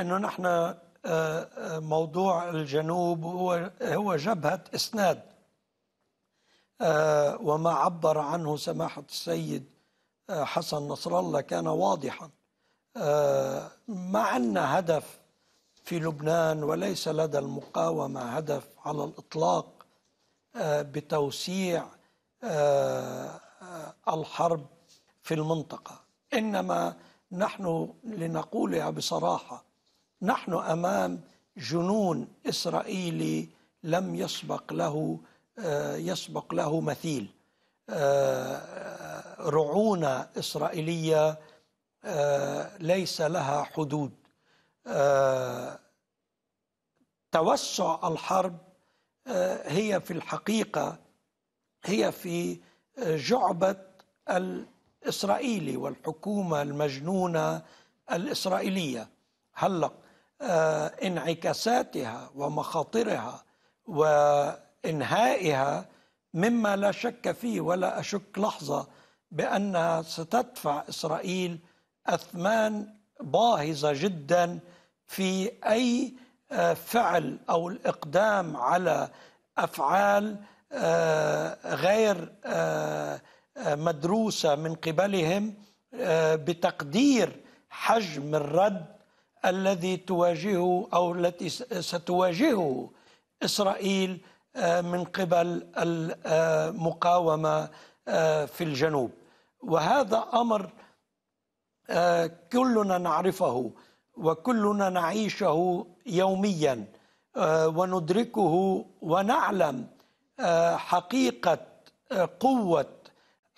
انه نحن آه، آه، موضوع الجنوب هو هو جبهه اسناد آه، وما عبر عنه سماحه السيد حسن نصر الله كان واضحا ما عندنا هدف في لبنان وليس لدى المقاومه هدف على الاطلاق بتوسيع الحرب في المنطقه انما نحن لنقولها بصراحه نحن امام جنون اسرائيلي لم يسبق له آه، يسبق له مثيل آه، رعونه اسرائيليه آه، ليس لها حدود توسع الحرب هي في الحقيقه هي في جعبه الاسرائيلي والحكومه المجنونه الاسرائيليه هلق آه، انعكاساتها ومخاطرها وانهائها مما لا شك فيه ولا اشك لحظه بانها ستدفع اسرائيل اثمان باهظه جدا في اي آه، فعل او الاقدام على افعال آه، غير مدروسه من قبلهم بتقدير حجم الرد الذي تواجهه او التي ستواجهه اسرائيل آه، من قبل المقاومه آه، في الجنوب وهذا امر آه، كلنا نعرفه وكلنا نعيشه يوميا وندركه ونعلم حقيقه قوه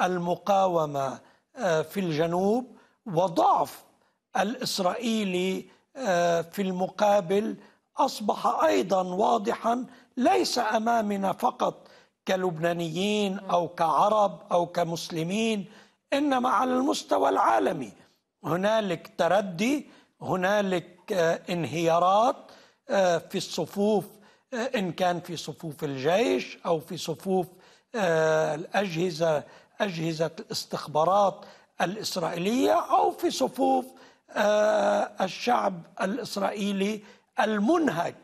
المقاومه في الجنوب وضعف الاسرائيلي آه، في المقابل اصبح ايضا واضحا ليس امامنا فقط كلبنانيين او كعرب او كمسلمين انما على المستوى العالمي هنالك تردي هنالك آه، انهيارات آه، في الصفوف ان كان في صفوف الجيش او في صفوف الاجهزه اجهزه الاستخبارات الاسرائيليه او في صفوف آه، الشعب الاسرائيلي المنهك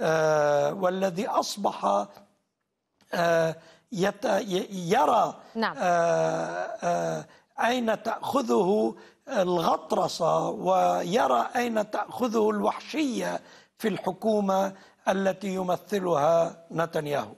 آه، والذي اصبح آه، يرى نعم. اين تاخذه الغطرسه ويرى اين تاخذه الوحشيه في الحكومه التي يمثلها نتنياهو